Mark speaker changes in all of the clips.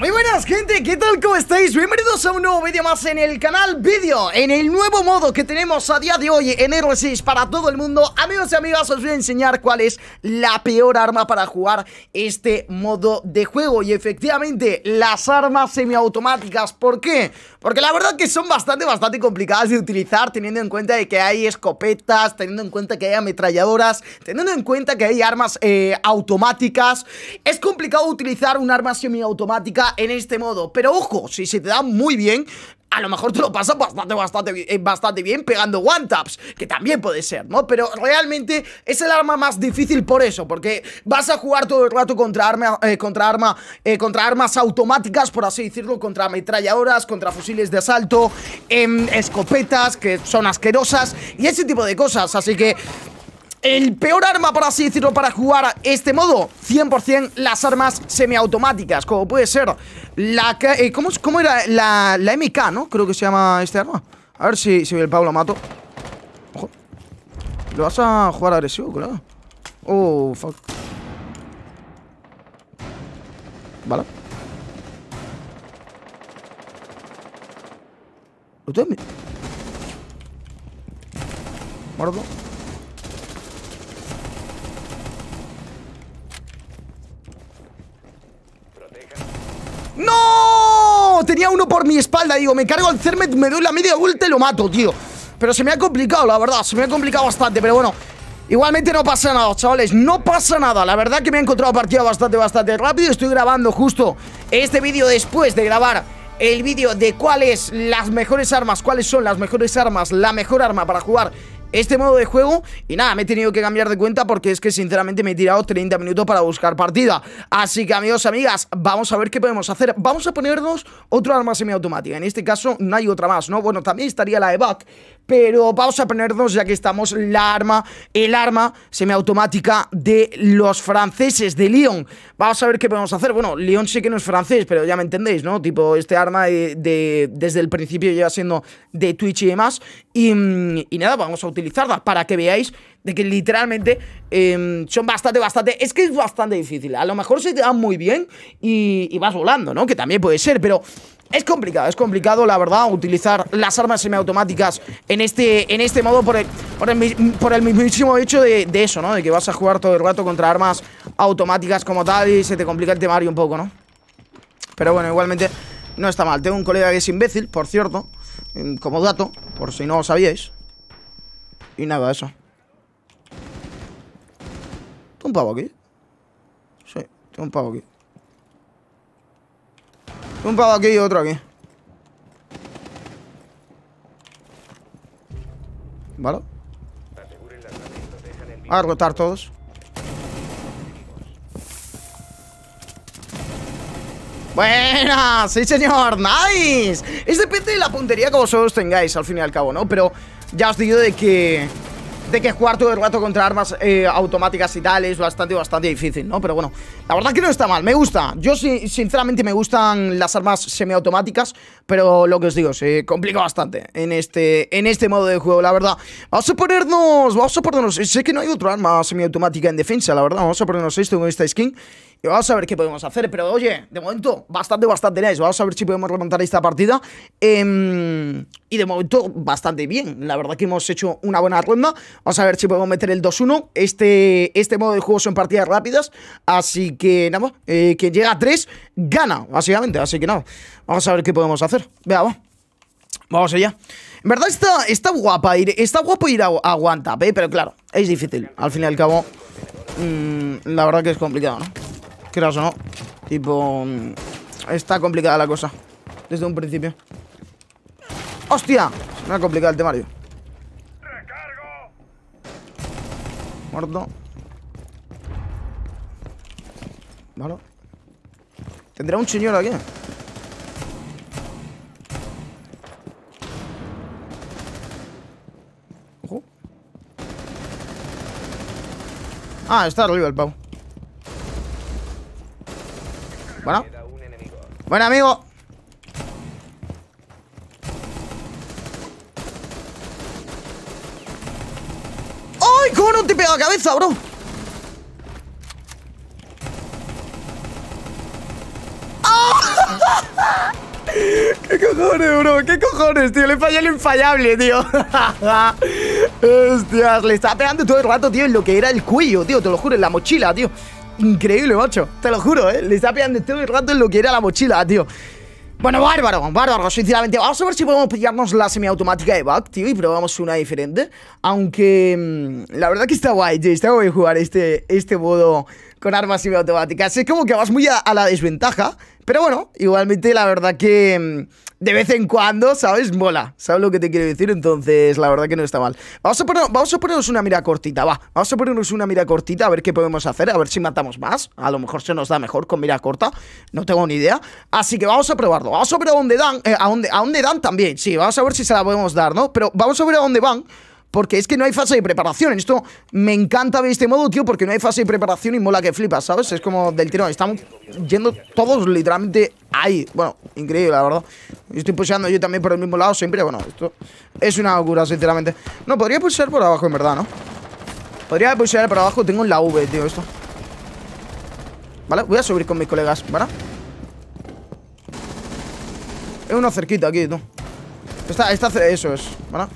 Speaker 1: Muy buenas gente, ¿qué tal? ¿Cómo estáis? Bienvenidos a un nuevo vídeo más en el canal vídeo En el nuevo modo que tenemos a día de hoy en R6 para todo el mundo Amigos y amigas, os voy a enseñar cuál es la peor arma para jugar este modo de juego Y efectivamente, las armas semiautomáticas ¿Por qué? Porque la verdad que son bastante, bastante complicadas de utilizar Teniendo en cuenta de que hay escopetas, teniendo en cuenta que hay ametralladoras Teniendo en cuenta que hay armas eh, automáticas Es complicado utilizar un arma semiautomática en este modo. Pero ojo, si se te da muy bien, a lo mejor te lo pasa bastante, bastante, eh, bastante bien pegando one-taps, que también puede ser, ¿no? Pero realmente es el arma más difícil por eso, porque vas a jugar todo el rato contra, arma, eh, contra, arma, eh, contra armas automáticas, por así decirlo, contra ametralladoras, contra fusiles de asalto, em, escopetas que son asquerosas y ese tipo de cosas, así que... El peor arma, por así decirlo, para jugar este modo 100% las armas semiautomáticas Como puede ser la... Eh, ¿cómo, ¿cómo, era? La, la, MK, ¿no? Creo que se llama este arma A ver si, si el Pablo mato Lo vas a jugar agresivo, claro Oh, fuck Vale Lo tengo. Muerto tenía uno por mi espalda. Digo, me cargo al Cermet, me doy la media vuelta y lo mato, tío. Pero se me ha complicado, la verdad. Se me ha complicado bastante, pero bueno. Igualmente no pasa nada, chavales, no pasa nada La verdad que me he encontrado partida bastante, bastante rápido Estoy grabando justo este vídeo después de grabar el vídeo de cuáles las mejores armas Cuáles son las mejores armas, la mejor arma para jugar este modo de juego Y nada, me he tenido que cambiar de cuenta porque es que sinceramente me he tirado 30 minutos para buscar partida Así que amigos, amigas, vamos a ver qué podemos hacer Vamos a ponernos otro arma semiautomática En este caso no hay otra más, ¿no? Bueno, también estaría la EVAC pero vamos a ponernos, ya que estamos, la arma, el arma semiautomática de los franceses, de Lyon. Vamos a ver qué podemos hacer. Bueno, Lyon sí que no es francés, pero ya me entendéis, ¿no? Tipo, este arma de, desde el principio lleva siendo de Twitch y demás. Mm, y, nada, vamos a utilizarla para que veáis de que literalmente em, son bastante, bastante... Es que es bastante difícil. A lo mejor se te dan muy bien y, y vas volando, ¿no? Que también puede ser, pero es complicado, es complicado, la verdad, utilizar las armas semiautomáticas en este, en este modo por el, por el, mismísimo hecho de, de, eso, ¿no? De que vas a jugar todo el rato contra armas automáticas como tal y se te complica el temario un poco, ¿no? Pero bueno, igualmente no está mal. Tengo un colega que es imbécil, por cierto, como dato, por si no lo sabíais. Y nada, eso. ¿Tengo un pavo aquí? Sí, tengo un pavo aquí. Un pavo aquí y otro aquí. ¿Vale? A rotar todos. Buenas, sí señor, nice Es depende de la puntería que vosotros tengáis al fin y al cabo, ¿no? Pero ya os digo de que de que jugar todo el rato contra armas eh, automáticas y tal es bastante, bastante difícil, ¿no? Pero bueno, la verdad que no está mal, me gusta. Yo sí, sinceramente me gustan las armas semiautomáticas, pero lo que os digo, se complica bastante en este, en este modo de juego, la verdad. Vamos a ponernos, vamos a ponernos, sé que no hay otra arma semiautomática en defensa, la verdad, vamos a ponernos esto con esta skin vamos a ver qué podemos hacer. Pero oye, de momento, bastante, bastante nice. Vamos a ver si podemos remontar esta partida. Em, y de momento, bastante bien. La verdad que hemos hecho una buena ronda. Vamos a ver si podemos meter el 2-1. Este, este modo de juego son partidas rápidas. Así que nada, eh, quien llega a 3 gana, básicamente. Así que nada, vamos a ver qué podemos hacer. Veamos. Vamos allá. En verdad está, está guapa ir, está guapo ir a, pero claro, es difícil. Al fin y al cabo, mm, la verdad que es complicado, ¿no? quieras o no. Tipo, está complicada la cosa. Desde un principio. ¡Hostia! Se me ha complicado el temario. Muerto. Vale. Tendrá un señor aquí. Ojo. Ah, está arriba el pavo. Bueno. Bueno, amigo. ¡Ay, cómo no te pega la cabeza, bro! ¿Qué cojones, bro? ¿Qué cojones, tío? Le fallado el infallable, tío. Hostias, le estaba pegando todo el rato, tío, en lo que era el cuello, tío. Te lo juro, en la mochila, tío increíble, macho. Te lo juro, ¿eh? Le está pillando todo el rato en lo que era la mochila, tío. Bueno, bárbaro, bárbaro, sinceramente. Vamos a ver si podemos pillarnos la semiautomática de bug, tío, y probamos una diferente. Aunque mm, la verdad que está guay, tío. Está guay jugar este, este modo con armas semiautomáticas. Es como que vas muy a, la desventaja, pero bueno, igualmente la verdad que mm, de vez en cuando, ¿sabes? Mola, ¿sabes lo que te quiero decir? Entonces, la verdad que no está mal. Vamos a, vamos a ponernos una mira cortita, va. Vamos a ponernos una mira cortita, a ver qué podemos hacer, a ver si matamos más. A lo mejor se nos da mejor con mira corta, no tengo ni idea. Así que vamos a probarlo. Vamos a ver a dónde dan, eh, a, dónde, a dónde dan también, sí. Vamos a ver si se la podemos dar, ¿no? Pero vamos a ver a dónde van porque es que no hay fase de preparación. esto me encanta ver este modo, tío, porque no hay fase de preparación y mola que flipas, ¿sabes? Es como del tirón. Estamos yendo todos literalmente ahí. Bueno, increíble, la verdad. Estoy pulsando yo también por el mismo lado siempre. Bueno, esto es una locura, sinceramente. No, podría pulsar por abajo, en verdad, ¿no? Podría pulsar por abajo. Tengo en la V, tío, esto. ¿Vale? Voy a subir con mis colegas, ¿vale? Es uno cerquita aquí, tú. Está, está, eso es, ¿vale?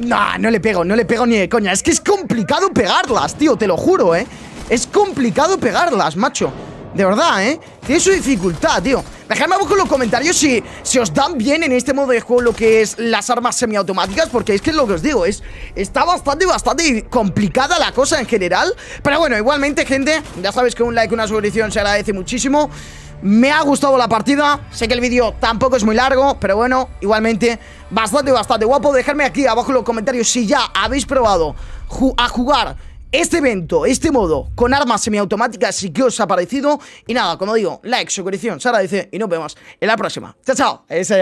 Speaker 1: No, no le pego, no le pego ni de coña. Es que es complicado pegarlas, tío, te lo juro, ¿eh? Es complicado pegarlas, macho. De verdad, ¿eh? Tiene su dificultad, tío. Dejadme abajo en los comentarios si, si os dan bien en este modo de juego lo que es las armas semiautomáticas, porque es que lo que os digo, es está bastante, bastante complicada la cosa en general. Pero bueno, igualmente, gente, ya sabéis que un like, una suscripción se agradece muchísimo. Me ha gustado la partida Sé que el vídeo tampoco es muy largo Pero bueno, igualmente Bastante, bastante guapo Dejadme aquí abajo en los comentarios Si ya habéis probado a jugar este evento, este modo, con armas semiautomáticas, sí que os ha parecido. Y nada, como digo, like, suscripción, Sara dice, y nos vemos en la próxima. Chao, chao.